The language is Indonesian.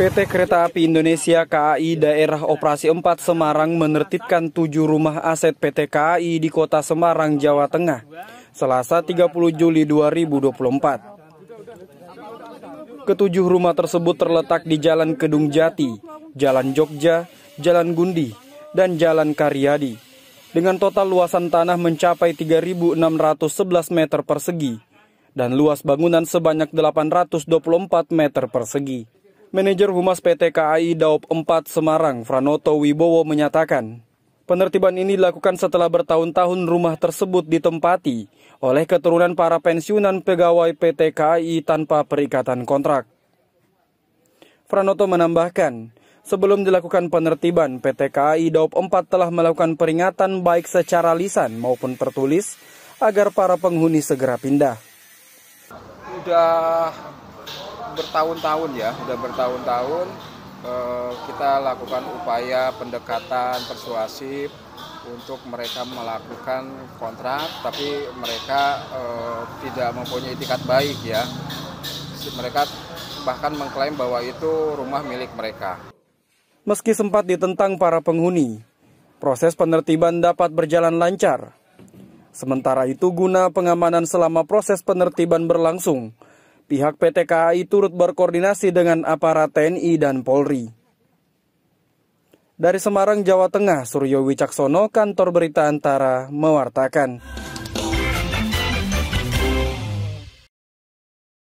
PT Kereta Api Indonesia KAI Daerah Operasi 4 Semarang menertibkan tujuh rumah aset PT KAI di kota Semarang, Jawa Tengah, Selasa 30 Juli 2024. Ketujuh rumah tersebut terletak di Jalan Kedung Jati, Jalan Jogja, Jalan Gundi, dan Jalan Karyadi. Dengan total luasan tanah mencapai 3.611 meter persegi dan luas bangunan sebanyak 824 meter persegi. Manajer Humas PT KAI Daop 4 Semarang, Franoto Wibowo menyatakan, penertiban ini dilakukan setelah bertahun-tahun rumah tersebut ditempati oleh keturunan para pensiunan pegawai PT KAI tanpa perikatan kontrak. Franoto menambahkan, sebelum dilakukan penertiban, PT KAI Daop 4 telah melakukan peringatan baik secara lisan maupun tertulis agar para penghuni segera pindah udah bertahun-tahun ya, udah bertahun-tahun eh, kita lakukan upaya pendekatan persuasif untuk mereka melakukan kontrak, tapi mereka eh, tidak mempunyai etikat baik ya. Mereka bahkan mengklaim bahwa itu rumah milik mereka. Meski sempat ditentang para penghuni, proses penertiban dapat berjalan lancar Sementara itu guna pengamanan selama proses penertiban berlangsung, pihak PT KAI turut berkoordinasi dengan aparat TNI dan Polri. Dari Semarang, Jawa Tengah, Suryo Wicaksono, Kantor Berita Antara, mewartakan.